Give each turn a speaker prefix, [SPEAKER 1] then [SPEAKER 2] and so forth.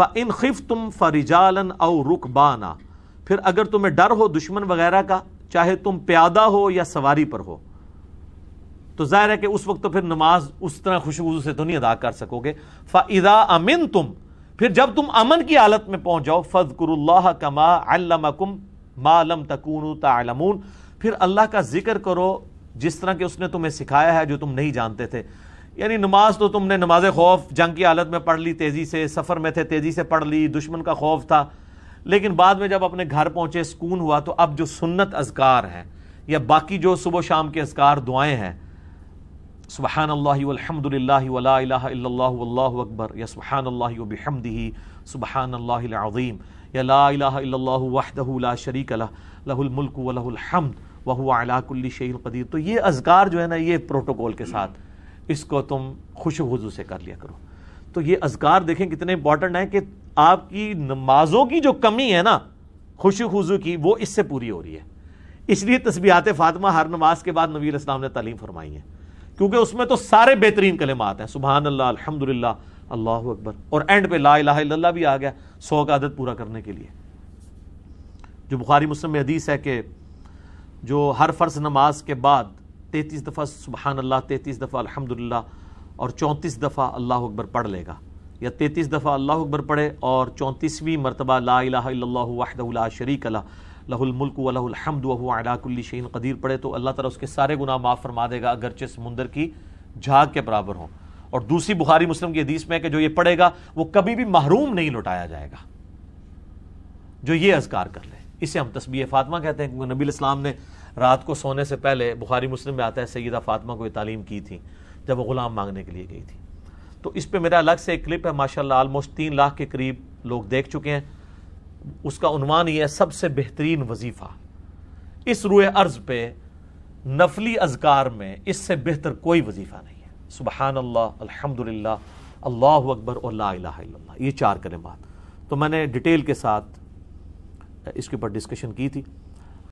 [SPEAKER 1] फ़िन खिफ तुम फ़रिजालन और रुकबाना फिर अगर तुम्हें डर हो दुश्मन वगैरह का चाहे तुम प्यादा हो या सवारी पर हो तो जाहिर है कि उस वक्त तो फिर नमाज उस तरह खुशबू से तो नहीं अदा कर सकोगे फ़ादा अमिन तुम फिर जब तुम अमन की हालत में पहुंच जाओ फ़जकुरुल्लाह कमा अल्लमकुम मालम तकून तलमून फिर अल्लाह का जिक्र करो जिस तरह के उसने तुम्हें सिखाया है जो तुम नहीं जानते थे यानी नमाज तो तुमने नमाज खौफ जंग की हालत में पढ़ ली तेज़ी से सफ़र में थे तेज़ी से पढ़ ली दुश्मन का खौफ था लेकिन बाद में जब अपने घर पहुँचे सुकून हुआ तो अब जो सुन्नत अजकार हैं या बाकी जो सुबह शाम के अजकार दुआएँ हैं सुबहान अल्लाहमदिल्ला अकबर या सुबहान अल्लाहमदी सुबहान अल्लाम या ला वहदला शरीक लहुलमल्क वलहमद वह अलाकुल्ली शहील तो ये अजगार जो है ना ये प्रोटोकॉल के साथ इसको तुम खुश वजू से कर लिया करो तो ये अजगार देखें कितने इंपॉर्टेंट हैं कि आपकी नमाजों की जो कमी है ना खुशी खुजू की वो इससे पूरी हो रही है इसलिए तस्बीहात फातिमा हर नमाज के बाद नबी इस्लाम ने तालीम फरमाई है क्योंकि उसमें तो सारे बेहतरीन कलेमात हैं सुबहान अल्लाह अल्लाह अकबर और एंड पे ला इला भी आ गया सौ का आदत पूरा करने के लिए जो बुखारी मुस्लिम में हदीस है कि जो हर फर्ज नमाज के बाद तैंतीस दफ़ा सुबहान अल्लाह तैंतीस दफ़ा अल्हम्दुलिल्लाह और चौंतीस दफ़ा अल्लाह अकबर पढ़ लेगा या तैंतीस दफ़ा अल्लाह अकबर पढ़े और चौंतीसवीं मरतबा ला वाहदला शरीक अला लहुलमल्क वलहमद कदीर पढ़े तो अल्लाह ताला उसके सारे गुनाह माफ़ फरमा देगा अगरचे समुंदर की झाग के बराबर हों और दूसरी बुखारी मुस्लिम की हदीस में है कि जो ये पढ़ेगा वो कभी भी महरूम नहीं लौटाया जाएगा जो ये अजगार कर ले इसे हम तस्बी फातमा कहते हैं क्योंकि नबी इस्लाम ने रात को सोने से पहले बुखारी मुस्लिम में आता है सैदा फातमा को तालीम की थी जब वो ग़ुलाम मांगने के लिए गई थी तो इस पर मेरा अलग से एक क्लिप है माशा आलमोस्ट तीन लाख के करीब लोग देख चुके हैं उसका उनवान ये है सबसे बेहतरीन वजीफ़ा इस रुए अर्ज पे नफली अजकार में इससे बेहतर कोई वजीफ़ा नहीं है सुबहान अल्लाह अल्हम्दुलिल्लाह अल्लाह अकबर और ये चार कलमात तो मैंने डिटेल के साथ इसके ऊपर डिस्कशन की थी